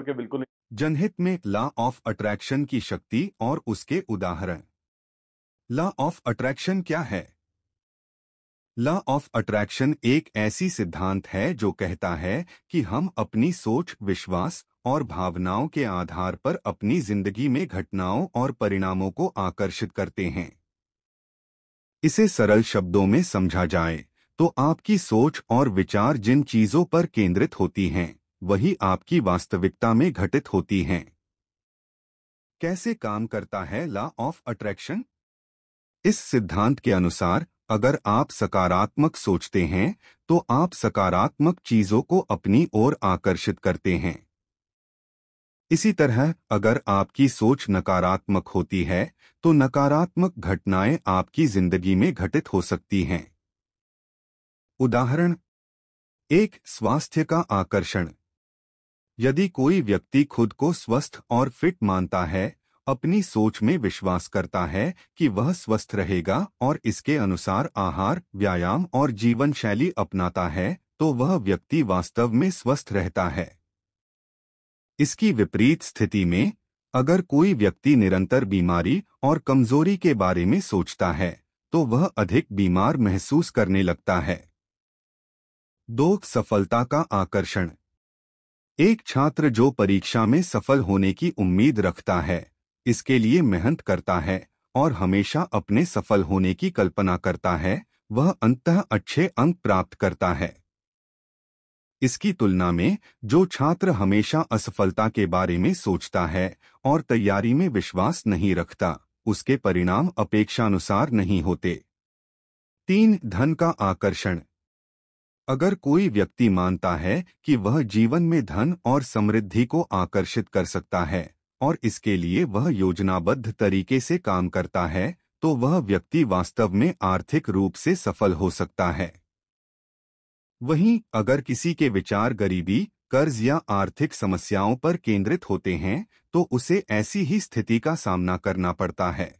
करके बिल्कुल जनहित में लॉ ऑफ अट्रैक्शन की शक्ति और उसके उदाहरण लॉ ऑफ अट्रैक्शन क्या है लॉ ऑफ अट्रैक्शन एक ऐसी सिद्धांत है जो कहता है कि हम अपनी सोच विश्वास और भावनाओं के आधार पर अपनी जिंदगी में घटनाओं और परिणामों को आकर्षित करते हैं इसे सरल शब्दों में समझा जाए तो आपकी सोच और विचार जिन चीजों पर केंद्रित होती हैं वही आपकी वास्तविकता में घटित होती हैं कैसे काम करता है लॉ ऑफ अट्रैक्शन इस सिद्धांत के अनुसार अगर आप सकारात्मक सोचते हैं तो आप सकारात्मक चीजों को अपनी ओर आकर्षित करते हैं इसी तरह अगर आपकी सोच नकारात्मक होती है तो नकारात्मक घटनाएं आपकी जिंदगी में घटित हो सकती हैं उदाहरण एक स्वास्थ्य का आकर्षण यदि कोई व्यक्ति खुद को स्वस्थ और फिट मानता है अपनी सोच में विश्वास करता है कि वह स्वस्थ रहेगा और इसके अनुसार आहार व्यायाम और जीवन शैली अपनाता है तो वह व्यक्ति वास्तव में स्वस्थ रहता है इसकी विपरीत स्थिति में अगर कोई व्यक्ति निरंतर बीमारी और कमजोरी के बारे में सोचता है तो वह अधिक बीमार महसूस करने लगता है दो सफलता का आकर्षण एक छात्र जो परीक्षा में सफल होने की उम्मीद रखता है इसके लिए मेहनत करता है और हमेशा अपने सफल होने की कल्पना करता है वह अंततः अच्छे अंक प्राप्त करता है इसकी तुलना में जो छात्र हमेशा असफलता के बारे में सोचता है और तैयारी में विश्वास नहीं रखता उसके परिणाम अपेक्षानुसार नहीं होते तीन धन का आकर्षण अगर कोई व्यक्ति मानता है कि वह जीवन में धन और समृद्धि को आकर्षित कर सकता है और इसके लिए वह योजनाबद्ध तरीके से काम करता है तो वह व्यक्ति वास्तव में आर्थिक रूप से सफल हो सकता है वहीं अगर किसी के विचार गरीबी कर्ज या आर्थिक समस्याओं पर केंद्रित होते हैं तो उसे ऐसी ही स्थिति का सामना करना पड़ता है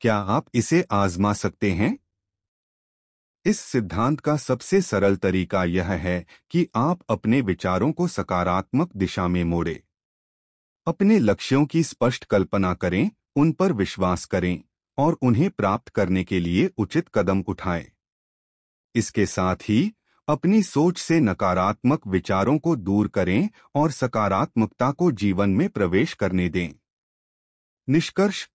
क्या आप इसे आजमा सकते हैं इस सिद्धांत का सबसे सरल तरीका यह है कि आप अपने विचारों को सकारात्मक दिशा में मोड़ें अपने लक्ष्यों की स्पष्ट कल्पना करें उन पर विश्वास करें और उन्हें प्राप्त करने के लिए उचित कदम उठाएं इसके साथ ही अपनी सोच से नकारात्मक विचारों को दूर करें और सकारात्मकता को जीवन में प्रवेश करने दें निष्कर्ष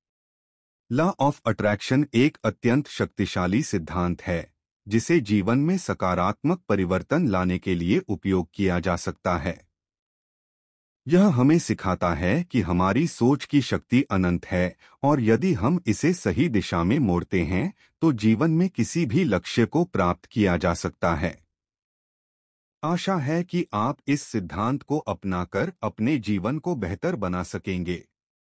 लॉ ऑफ अट्रैक्शन एक अत्यंत शक्तिशाली सिद्धांत है जिसे जीवन में सकारात्मक परिवर्तन लाने के लिए उपयोग किया जा सकता है यह हमें सिखाता है कि हमारी सोच की शक्ति अनंत है और यदि हम इसे सही दिशा में मोड़ते हैं तो जीवन में किसी भी लक्ष्य को प्राप्त किया जा सकता है आशा है कि आप इस सिद्धांत को अपनाकर अपने जीवन को बेहतर बना सकेंगे